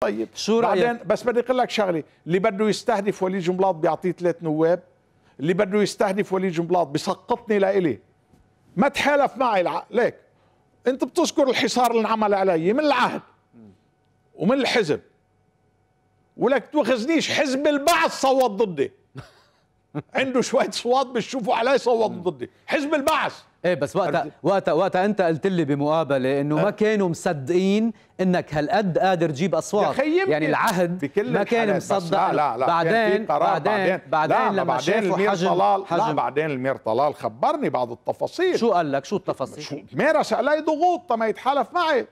طيب شو بعدين بس بدي اقول لك شغله اللي بده يستهدف وليد جنبلاط بيعطيه ثلاث نواب اللي بده يستهدف وليد جنبلاط بسقطني لإلي ما تحالف معي الع... ليك انت بتذكر الحصار اللي انعمل علي من العهد ومن الحزب ولك توخزنيش حزب البعث صوت ضدي عنده شويه صوات بتشوفوا عليه يصوت ضدي حزب البعث ايه بس وقتها وقتها وقتها انت قلت لي بمقابله انه أه. ما كانوا مصدقين انك هالقد قادر تجيب اصوات يعني العهد بكل ما كان مصدق لا لا لا بعدين يعني بعدين بعدين, بعدين لا لما بعدين شافوا المير حجم, طلال حجم لا بعدين المير طلال خبرني بعض التفاصيل شو قال لك شو التفاصيل مارس علي ضغوط ما يتحالف معي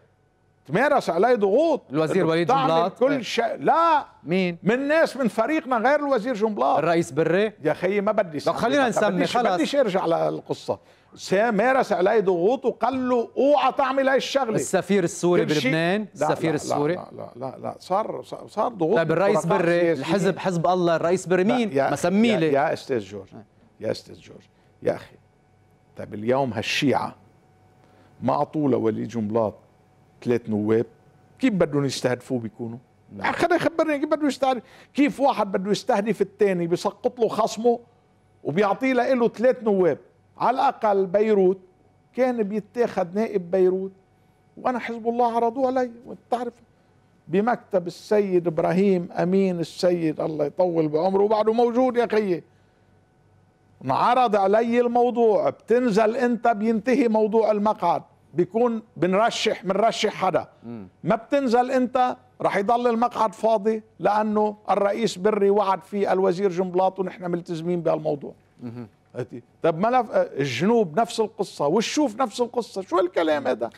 تمارس عليه ضغوط الوزير وليد جنبلاط كل شيء لا مين من ناس من فريقنا غير الوزير جنبلاط الرئيس بري يا خيي ما بدي طب خلينا نسمي خلص بديش ارجع للقصه مارس عليه ضغوط وقال له اوعى تعمل هاي الشغله السفير السوري بلبنان السفير لا السوري لا لا لا, لا, صار صار ضغوط طيب الرئيس بري الحزب حزب الله الرئيس بري مين ما سمي لي يا استاذ جورج آه. يا استاذ جورج يا اخي طيب اليوم هالشيعه ما اعطوا لوليد جنبلاط ثلاث نواب كيف بدهم يستهدفوه بيكونوا؟ نعم. آه، خليني خبرني كيف بده يستهدف كيف واحد بده يستهدف الثاني بيسقط له خصمه وبيعطيه له ثلاث نواب على الاقل بيروت كان بيتاخذ نائب بيروت وانا حزب الله عرضوه علي بتعرف بمكتب السيد ابراهيم امين السيد الله يطول بعمره وبعده موجود يا خيي انعرض علي الموضوع بتنزل انت بينتهي موضوع المقعد بيكون بنرشح بنرشح حدا ما بتنزل انت رح يضل المقعد فاضي لانه الرئيس بري وعد فيه الوزير جنبلاط ونحن ملتزمين بهالموضوع طب ملف آه، الجنوب نفس القصه والشوف نفس القصه شو الكلام هذا